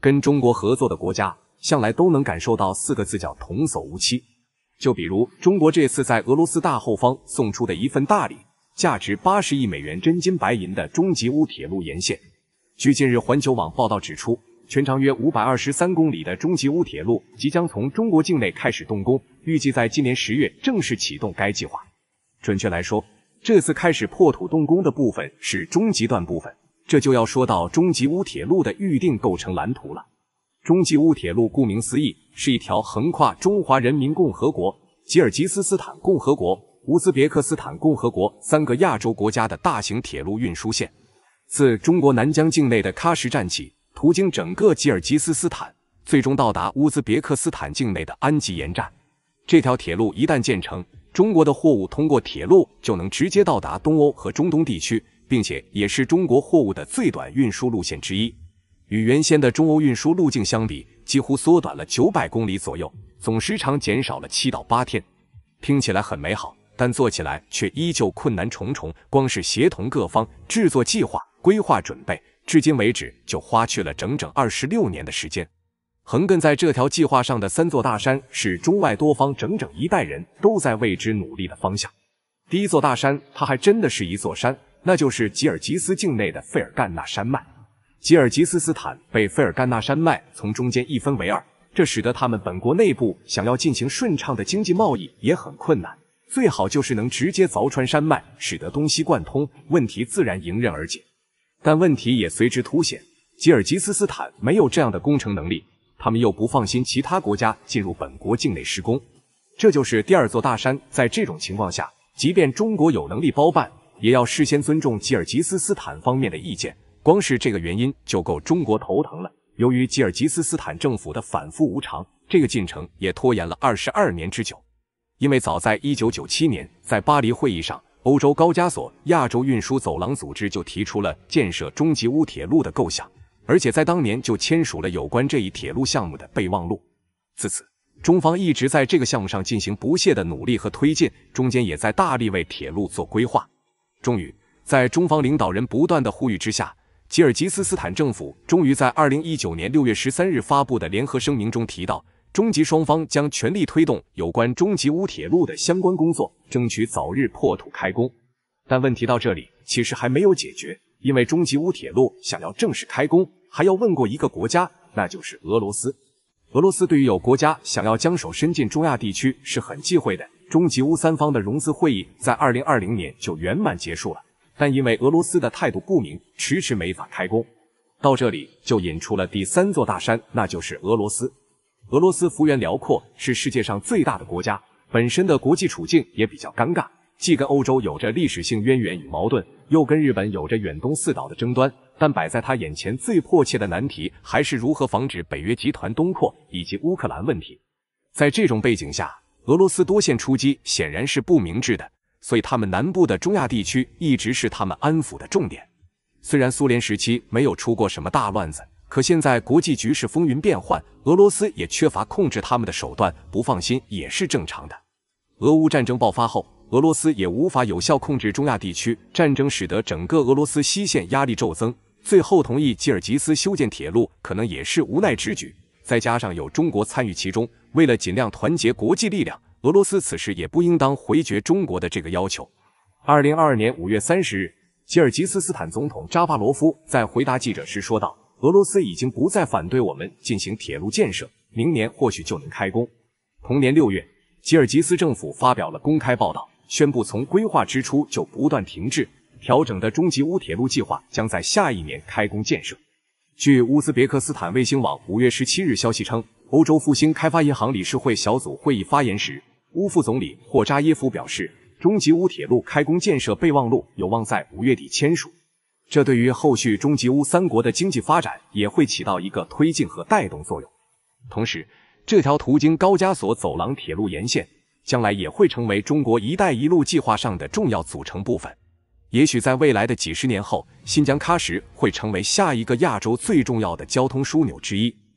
跟中国合作的国家，向来都能感受到四个字叫“童叟无欺”。就比如中国这次在俄罗斯大后方送出的一份大礼，价值八十亿美元真金白银的中吉乌铁路沿线。据近日环球网报道指出，全长约五百二十三公里的中吉乌铁路即将从中国境内开始动工，预计在今年十月正式启动该计划。准确来说，这次开始破土动工的部分是中吉段部分。这就要说到中吉乌铁路的预定构成蓝图了。中吉乌铁路顾名思义，是一条横跨中华人民共和国、吉尔吉斯斯坦共和国、乌兹别克斯坦共和国三个亚洲国家的大型铁路运输线。自中国南疆境内的喀什站起，途经整个吉尔吉斯斯坦，最终到达乌兹别克斯坦境内的安吉延站。这条铁路一旦建成，中国的货物通过铁路就能直接到达东欧和中东地区。并且也是中国货物的最短运输路线之一，与原先的中欧运输路径相比，几乎缩短了九百公里左右，总时长减少了七到八天。听起来很美好，但做起来却依旧困难重重。光是协同各方、制作计划、规划准备，至今为止就花去了整整二十六年的时间。横亘在这条计划上的三座大山，是中外多方整整一代人都在为之努力的方向。第一座大山，它还真的是一座山。那就是吉尔吉斯境内的费尔干纳山脉，吉尔吉斯斯坦被费尔干纳山脉从中间一分为二，这使得他们本国内部想要进行顺畅的经济贸易也很困难。最好就是能直接凿穿山脉，使得东西贯通，问题自然迎刃而解。但问题也随之凸显，吉尔吉斯斯坦没有这样的工程能力，他们又不放心其他国家进入本国境内施工，这就是第二座大山。在这种情况下，即便中国有能力包办。也要事先尊重吉尔吉斯斯坦方面的意见，光是这个原因就够中国头疼了。由于吉尔吉斯斯坦政府的反复无常，这个进程也拖延了二十二年之久。因为早在一九九七年，在巴黎会议上，欧洲高加索亚洲运输走廊组织就提出了建设中吉乌铁路的构想，而且在当年就签署了有关这一铁路项目的备忘录。自此，中方一直在这个项目上进行不懈的努力和推进，中间也在大力为铁路做规划。终于，在中方领导人不断的呼吁之下，吉尔吉斯斯坦政府终于在二零一九年六月十三日发布的联合声明中提到，中吉双方将全力推动有关中吉乌铁路的相关工作，争取早日破土开工。但问题到这里其实还没有解决，因为中吉乌铁路想要正式开工，还要问过一个国家，那就是俄罗斯。俄罗斯对于有国家想要将手伸进中亚地区是很忌讳的。中吉乌三方的融资会议在二零二零年就圆满结束了，但因为俄罗斯的态度不明，迟迟没法开工。到这里就引出了第三座大山，那就是俄罗斯。俄罗斯幅员辽阔，是世界上最大的国家，本身的国际处境也比较尴尬，既跟欧洲有着历史性渊源与矛盾，又跟日本有着远东四岛的争端。但摆在他眼前最迫切的难题，还是如何防止北约集团东扩以及乌克兰问题。在这种背景下。俄罗斯多线出击显然是不明智的，所以他们南部的中亚地区一直是他们安抚的重点。虽然苏联时期没有出过什么大乱子，可现在国际局势风云变幻，俄罗斯也缺乏控制他们的手段，不放心也是正常的。俄乌战争爆发后，俄罗斯也无法有效控制中亚地区，战争使得整个俄罗斯西线压力骤增，最后同意吉尔吉斯修建铁路可能也是无奈之举。再加上有中国参与其中。为了尽量团结国际力量，俄罗斯此时也不应当回绝中国的这个要求。二零二二年五月三十日，吉尔吉斯斯坦总统扎巴罗夫在回答记者时说道：“俄罗斯已经不再反对我们进行铁路建设，明年或许就能开工。”同年六月，吉尔吉斯政府发表了公开报道，宣布从规划之初就不断停滞调整的中吉乌铁路计划将在下一年开工建设。据乌兹别克斯坦卫星网五月十七日消息称。欧洲复兴开发银行理事会小组会议发言时，乌副总理霍扎耶夫表示，中吉乌铁路开工建设备忘录有望在五月底签署。这对于后续中吉乌三国的经济发展也会起到一个推进和带动作用。同时，这条途经高加索走廊铁路沿线，将来也会成为中国“一带一路”计划上的重要组成部分。也许在未来的几十年后，新疆喀什会成为下一个亚洲最重要的交通枢纽之一。